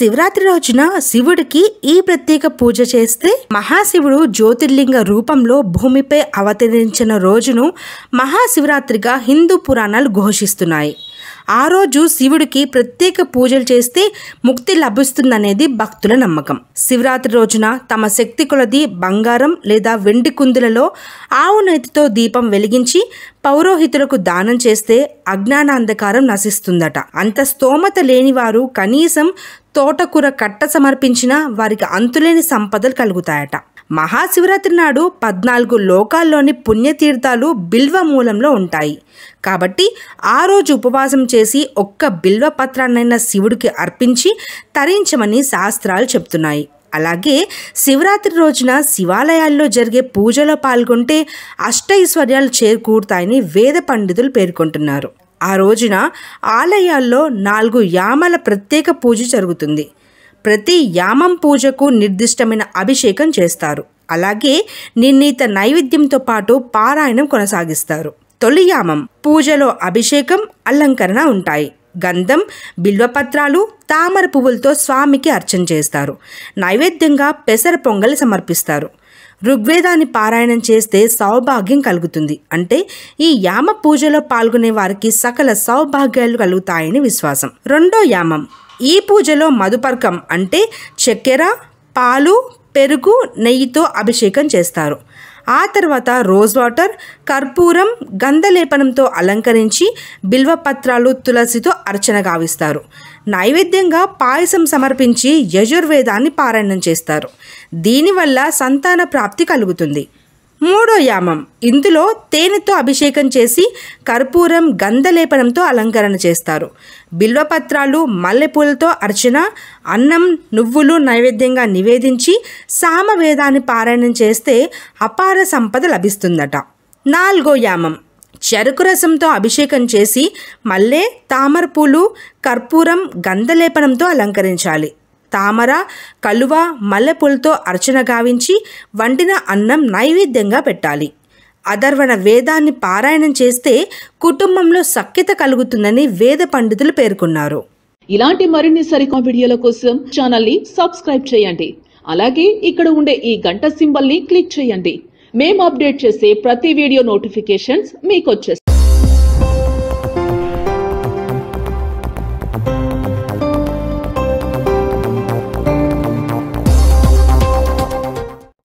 శివరాత్రి రోజున శివుడికి ఈ ప్రత్యేక పూజ చేస్తే మహాశివుడు జ్యోతిర్లింగ రూపంలో భూమిపై అవతరించిన రోజును మహాశివరాత్రిగా హిందూ పురాణాలు ఘోషిస్తున్నాయి ఆ రోజు శివుడికి ప్రత్యేక పూజలు చేస్తే ముక్తి లభిస్తుందనేది భక్తుల నమ్మకం శివరాత్రి రోజున తమ శక్తి కొలది బంగారం లేదా వెండి కుందులలో ఆవు నేతితో దీపం వెలిగించి పౌరోహితులకు దానం చేస్తే అజ్ఞానాంధకారం నశిస్తుందట అంత స్తోమత లేనివారు కనీసం తోటకూర కట్ట సమర్పించినా వారికి అంతులేని సంపదలు కలుగుతాయట మహాశివరాత్రి నాడు పద్నాలుగు లోకాల్లోని పుణ్యతీర్థాలు బిల్వ మూలంలో ఉంటాయి కాబట్టి ఆ రోజు ఉపవాసం చేసి ఒక్క బిల్వ పత్రాన్నైనా శివుడికి అర్పించి తరించమని శాస్త్రాలు చెప్తున్నాయి అలాగే శివరాత్రి రోజున శివాలయాల్లో జరిగే పూజలో పాల్గొంటే అష్టైశ్వర్యాలు చేకూరుతాయని వేద పండితులు పేర్కొంటున్నారు ఆ రోజున ఆలయాల్లో నాలుగు యామల ప్రత్యేక పూజ జరుగుతుంది ప్రతి యామం పూజకు నిర్దిష్టమైన అభిషేకం చేస్తారు అలాగే నిర్ణీత నైవేద్యంతో పాటు పారాయణం కొనసాగిస్తారు తొలి యామం పూజలో అభిషేకం అలంకరణ ఉంటాయి గంధం బిల్వపత్రాలు తామర పువ్వులతో స్వామికి అర్చన చేస్తారు నైవేద్యంగా పెసర పొంగలి సమర్పిస్తారు ఋగ్వేదాన్ని పారాయణం చేస్తే సౌభాగ్యం కలుగుతుంది అంటే ఈ యామ పూజలో పాల్గొనే వారికి సకల సౌభాగ్యాలు కలుగుతాయని విశ్వాసం రెండో యామం ఈ పూజలో మధుపర్కం అంటే చక్కెర పాలు పెరుగు నెయ్యితో అభిషేకం చేస్తారు ఆ తర్వాత రోజ్ వాటర్ కర్పూరం గంధలేపనంతో అలంకరించి బిల్వపత్రాలు తులసితో అర్చన గావిస్తారు నైవేద్యంగా పాయసం సమర్పించి యజుర్వేదాన్ని పారాయణం చేస్తారు దీనివల్ల సంతాన ప్రాప్తి కలుగుతుంది మూడో యామం ఇందులో తేనెతో అభిషేకం చేసి కర్పూరం గంధలేపనంతో అలంకరణ చేస్తారు బిల్వపత్రాలు మల్లెపూలతో అర్చన అన్నం నువ్వులు నైవేద్యంగా నివేదించి సామవేదాన్ని పారాయణం చేస్తే అపార సంపద లభిస్తుందట నాలుగో యామం చెరుకు రసంతో అభిషేకం చేసి మల్లె తామరపూలు కర్పూరం గంధలేపనంతో అలంకరించాలి తామర కలువ మల్లెపూలతో అర్చన గావించి వండిన అన్నం నైవేద్యంగా పెట్టాలి అధర్వణ వేదాన్ని పారాయణం చేస్తే కుటుంబంలో సఖ్యత కలుగుతుందని వేద పండితులు పేర్కొన్నారు ఇలాంటి మరిన్ని సరికొత్త వీడియోల కోసం ని సబ్స్క్రైబ్ చేయండి అలాగే ఇక్కడ ఉండే ఈ గంట సింబల్ని క్లిక్ చేయండి మేము అప్డేట్ చేసే ప్రతి వీడియో నోటిఫికేషన్స్ మీకు